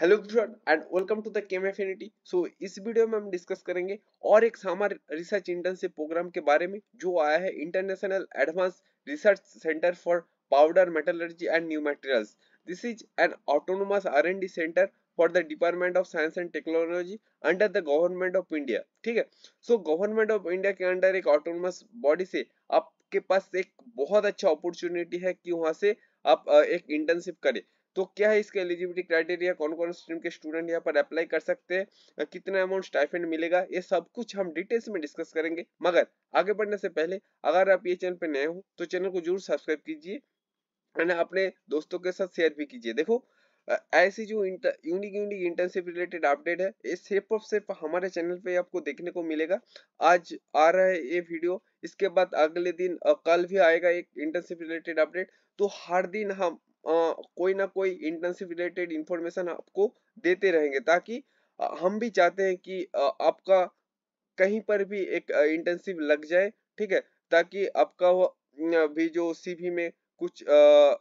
hello and welcome to the chem affinity so इस video में हम डिस्कस करेंगे और एक हमारे रिसर्च इंटर्नशिप प्रोग्राम के बारे में जो आया है international advance research centre for powder metallurgy and new materials this is an autonomous R and D centre for the department of science and technology under the government of India ठीक है so government of India के under एक autonomous body से आपके पास एक बहुत अच्छा opportunity है कि वहाँ से आप एक इंटर्नशिप करें तो क्या है इसका एलिजिबिलिटी क्राइटेरिया कौन कौन स्ट्रीम के स्टूडेंट यहाँ पर अप्लाई कर सकते हैं कितना अमाउंट स्टाइफेंड मिलेगा ये सब कुछ हम डिटेल्स में डिस्कस करेंगे मगर आगे बढ़ने से पहले अगर आप ये चैनल पर नए हो तो चैनल को जरूर सब्सक्राइब कीजिए अपने दोस्तों के साथ शेयर भी कीजिए देखो ऐसी जो unique unique internship related update है ये सिर्फ और सिर्फ हमारे चैनल पे आपको देखने को मिलेगा आज आ रहा है ये वीडियो इसके बाद अगले दिन कल भी आएगा एक इंटर्नशिप रिलेटेड अपडेट तो हर दिन हम कोई ना कोई इंटर्नशिप रिलेटेड इंफॉर्मेशन आपको देते रहेंगे ताकि हम भी चाहते हैं कि आपका कहीं पर भी एक इंटर्नशिप लग जाए ठीक है ताकि आपका भी जो सीवी में कुछ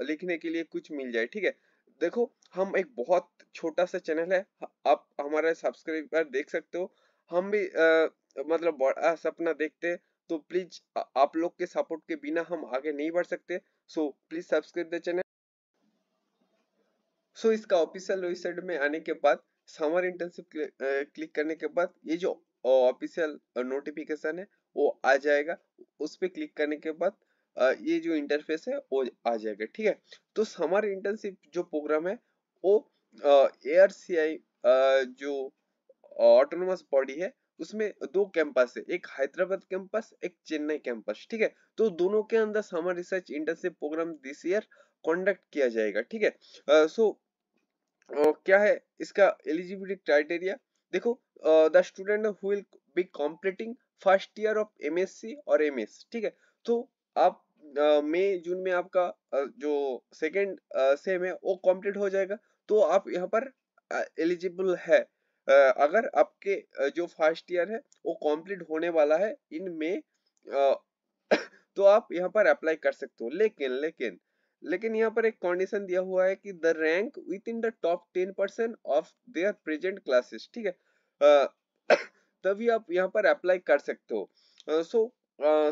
लिखने के लिए कुछ मिल जाए ठीक है देखो हम एक बहुत छोटा सा चैनल है आप हमारा सब्सक्राइबर देख सकते हो हम भी आ, मतलब बड़ा सपना देखते हैं तो प्लीज आप लोग के सपोर्ट के बिना हम आगे नहीं बढ़ सकते so please subscribe the channel so इसका ऑफिशियल वेबसाइट में आने के बाद समर इंटर्नशिप क्लिक करने के बाद ये जो ऑफिशियल नोटिफिकेशन है वो आ जाएगा उस पर क्लिक करने के बाद ये जो इंटरफेस है वो आ जाएगा ठीक है तो समर इंटर्नशिप जो प्रोग्राम है वो एयर जो ऑटोनोमस बॉडी है उसमें दो कैंपस है एक हैदराबाद कैंपस एक चेन्नई कैंपस ठीक है तो दोनों के अंदर summer research internship program this year conduct किया जाएगा ठीक है सो क्या है इसका एलिजिबिलिटी क्राइटेरिया देखो the student will be completing first year of MSc और एमएस ठीक है तो आप मई uh, जून में आपका uh, जो सेकेंड सेम uh, है वो कॉम्प्लीट हो जाएगा तो आप यहाँ पर एलिजिबल है अगर आपके जो फर्स्ट ईयर है वो कॉम्प्लीट होने वाला है इन मई तो आप यहाँ पर अप्लाई कर सकते हो लेकिन लेकिन लेकिन यहाँ पर एक कंडीशन दिया हुआ है कि the rank within the top ten percent of their present classes ठीक है तभी आप यहाँ पर अप्लाई कर सकते हो सो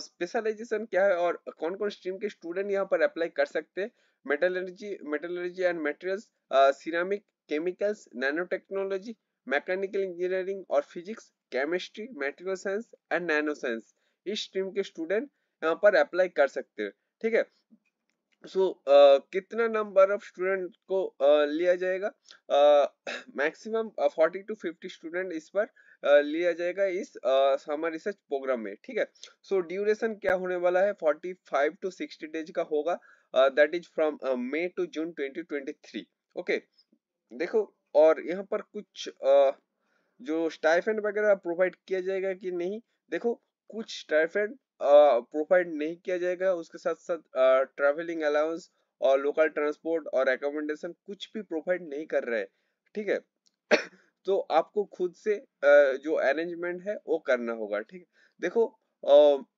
स्पेशलाइजेशन क्या है और कौन कौन स्ट्रीम के स्टूडेंट यहाँ पर अप्लाई कर सकते हैं metallurgy metallurgy and material ceramic chemicals nano technology mechanical engineering और physics chemistry material science and nano science इस स्ट्रीम के स्टूडेंट यहाँ पर अप्लाई कर सकते हैं ठीक है सो so, uh, कितना नंबर ऑफ स्टूडेंट को uh, लिया जाएगा maximum forty to fifty student इस पर uh, लिया जाएगा इस समर रिसर्च प्रोग्राम में ठीक है सो so, ड्यूरेशन क्या होने वाला है forty five to sixty days का होगा that is from May to June twenty twenty three okay देखो और यहाँ पर कुछ uh, जो स्टाइफेंड वगैरह प्रोवाइड किया जाएगा कि नहीं देखो कुछ स्टाइफेंड प्रोवाइड नहीं किया जाएगा उसके साथ साथ ट्रैवलिंग अलाउंस और लोकल ट्रांसपोर्ट और एकोमोडेशन कुछ भी प्रोवाइड नहीं कर रहे ठीक है तो आपको खुद से जो अरेंजमेंट है वो करना होगा ठीक है देखो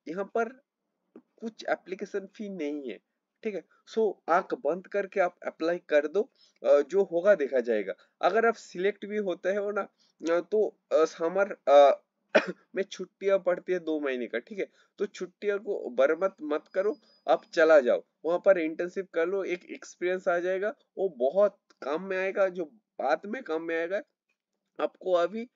यहाँ पर कुछ एप्लीकेशन फी नहीं है ठीक है सो आंख बंद करके आप अप्लाई कर दो जो होगा देखा जाएगा अगर आप सिलेक्ट भी होते हो ना तो समर मैं छुट्टियां पड़ती है दो महीने का ठीक है तो छुट्टियां को बर्बाद मत करो आप चला जाओ वहां पर इंटर्नशिप कर लो एक एक्सपीरियंस आ जाएगा वो बहुत काम में आएगा जो बाद में काम में आएगा आपको अभी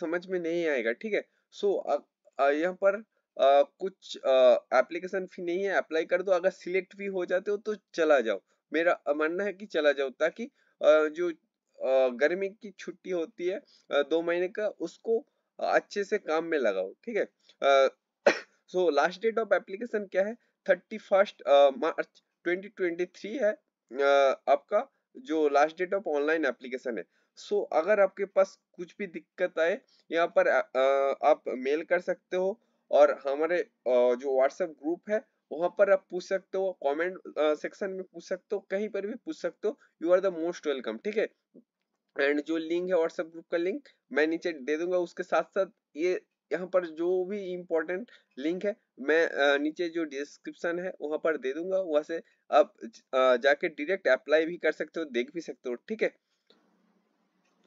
समझ में नहीं आएगा ठीक है सो यहाँ पर आ, कुछ एप्लीकेशन फी नहीं है अप्लाई कर दो अगर सिलेक्ट भी हो जाते हो तो चला जाओ मेरा मानना है कि चला जाओ ताकि आ, जो आ, गर्मी की छुट्टी होती है आ, दो महीने का उसको अच्छे से काम में लगाओ ठीक है so last date of application क्या है thirty first March twenty twenty three है uh, आपका जो last date of online application है सो so, अगर आपके पास कुछ भी दिक्कत आए यहाँ पर आप मेल कर सकते हो और हमारे जो व्हाट्सएप ग्रुप है वहां पर आप पूछ सकते हो कमेंट सेक्शन में पूछ सकते हो कहीं पर भी पूछ सकते हो you are the most welcome ठीक है एंड जो लिंक है व्हाट्सएप ग्रुप का लिंक मैं नीचे दे दूंगा उसके साथ साथ ये यहाँ पर जो भी इम्पोर्टेंट लिंक है मैं नीचे जो डिस्क्रिप्शन है वहाँ पर दे दूंगा वहाँ से आप जाके डायरेक्ट अप्लाई भी कर सकते हो देख भी सकते हो ठीक है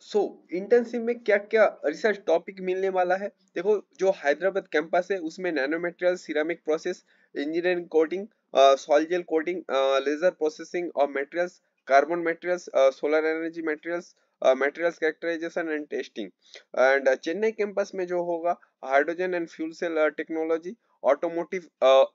सो so, इंटर्नशिप में क्या क्या रिसर्च टॉपिक मिलने वाला है देखो जो हैदराबाद कैंपस है उसमें nano material ceramic process engineering coating sol gel coating laser processing और material carbon material solar energy materials materials characterization and testing and Chennai campus में जो होगा hydrogen and fuel cell technology automotive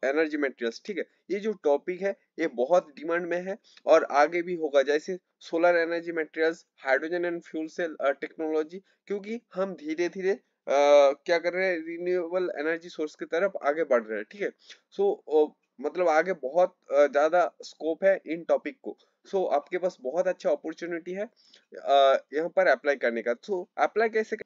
energy materials ठीक है ये जो टॉपिक है ये बहुत डिमांड में है और आगे भी होगा जैसे solar energy materials hydrogen and fuel cell technology क्योंकि हम धीरे धीरे Uh, क्या कर रहे हैं रिन्यूएबल एनर्जी सोर्स की तरफ आगे बढ़ रहे हैं ठीक है सो so, uh, मतलब आगे बहुत uh, ज्यादा स्कोप है इन टॉपिक को सो so, आपके पास बहुत अच्छा अपॉर्चुनिटी है यहाँ पर अप्लाई करने का सो so, अप्लाई कैसे कर...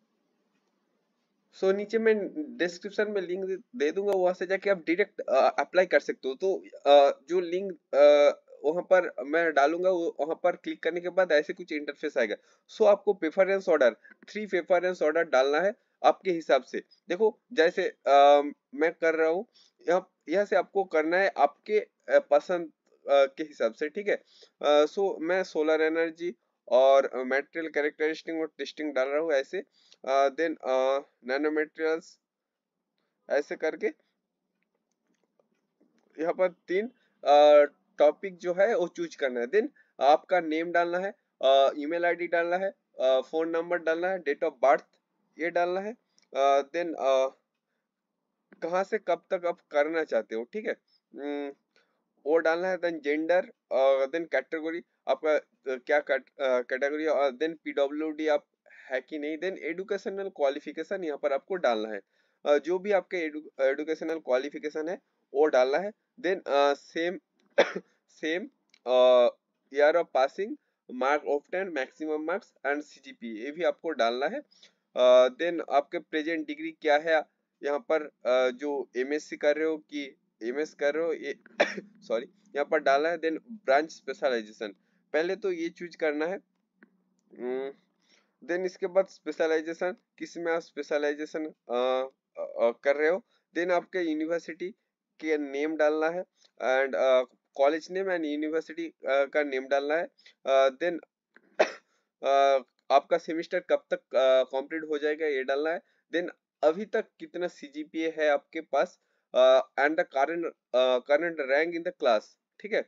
सो so, नीचे मैं डिस्क्रिप्शन में लिंक दे दूंगा वहां से जाके आप डायरेक्ट अप्लाई कर सकते हो तो आ, जो लिंक वहां पर मैं डालूंगा वहां पर क्लिक करने के बाद ऐसे कुछ इंटरफेस आएगा सो so, आपको preference order three preference order डालना है आपके हिसाब से देखो जैसे आ, मैं कर रहा हूँ यहाँ से आपको करना है आपके पसंद के हिसाब से ठीक है सो मैं सोलर एनर्जी और मेटेरियल कैरेक्टरिस्टिक और टेस्टिंग डाल रहा हूँ ऐसे देन नैनो मटेरियल्स ऐसे करके यहाँ पर तीन टॉपिक जो है वो चूज करना है देन आपका नेम डालना है ईमेल आईडी डालना है फोन नंबर डालना है डेट ऑफ बर्थ ये डालना है देन कहाँ से कब तक आप करना चाहते हो ठीक है और डालना है देन जेंडर देन कैटेगरी आपका तो क्या कैटेगरी और देन पीडब्ल्यू डी आप है कि नहीं देन एडुकेशनल क्वालिफिकेशन यहाँ पर आपको डालना है जो भी आपके एडुकेशनल क्वालिफिकेशन है वो डालना है then same same year of passing mark of ten maximum marks and C ये भी आपको डालना है देन uh, आपके प्रेजेंट डिग्री क्या है यहाँ पर uh, जो सी कर रहे हो कि एमएस कर रहे हो ये सॉरी यहाँ पर डालना है देन ब्रांच स्पेशलाइजेशन पहले तो ये चूज करना है देन हम्म, इसके बाद स्पेशलाइजेशन किस में आप स्पेशलाइजेशन कर रहे हो देन आपके यूनिवर्सिटी के नेम डालना है and college name and university का नेम डालना है देन uh, आपका सेमिस्टर कब तक कंप्लीट uh, हो जाएगा ये डालना है देन अभी तक कितना सी है आपके पास and the current current rank in the class ठीक है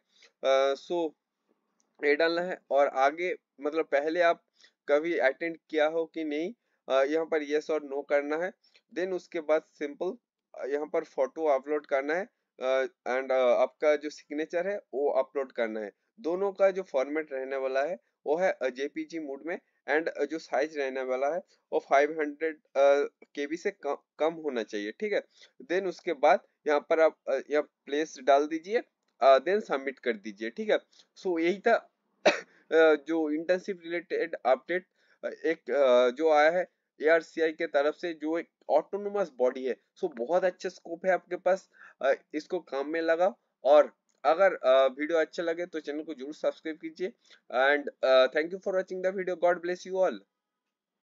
सो uh, ये डालना है और आगे मतलब पहले आप कभी अटेंड किया हो कि नहीं uh, यहाँ पर येस और नो करना है देन उसके बाद सिंपल uh, यहाँ पर फोटो अपलोड करना है एंड uh, uh, आपका जो सिग्नेचर है वो अपलोड करना है दोनों का जो फॉर्मेट रहने वाला है वो है जेपीजी मोड में एंड जो साइज रहने वाला है वो 500 हंड्रेड के बी से कम होना चाहिए ठीक है देन उसके बाद यहाँ पर आप यहाँ प्लेस डाल दीजिए देन सबमिट कर दीजिए ठीक है सो so, यही था जो इंटर्नशिप रिलेटेड अपडेट एक जो आया है एआरसीआई के तरफ से जो एक ऑटोनोमस बॉडी है सो so, बहुत अच्छा स्कोप है आपके पास इसको काम में लगा और अगर वीडियो अच्छा लगे तो चैनल को जरूर सब्सक्राइब कीजिए and thank you for watching the video God bless you all